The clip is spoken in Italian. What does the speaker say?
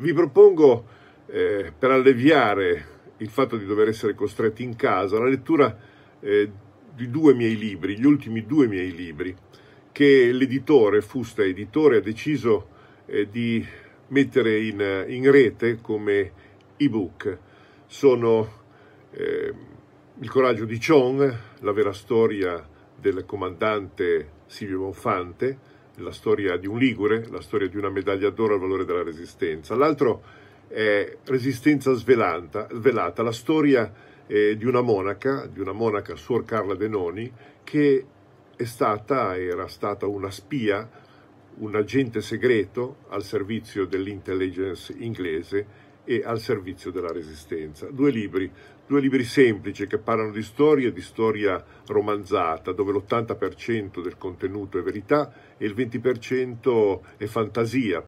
vi propongo, eh, per alleviare il fatto di dover essere costretti in casa, la lettura eh, di due miei libri, gli ultimi due miei libri, che l'editore, Fusta Editore, ha deciso eh, di mettere in, in, rete come ebook. Sono eh, Il coraggio di Chong, la vera storia del comandante Silvio Bonfante, la storia di un Ligure, la storia di una medaglia d'oro al valore della resistenza. L'altro è Resistenza svelata, svelata la storia eh, di una monaca, di una monaca Suor Carla Denoni, che è stata, era stata una spia, un agente segreto al servizio dell'intelligence inglese e Al servizio della resistenza. Due libri, due libri semplici che parlano di storia, di storia romanzata, dove l'80% del contenuto è verità e il 20% è fantasia,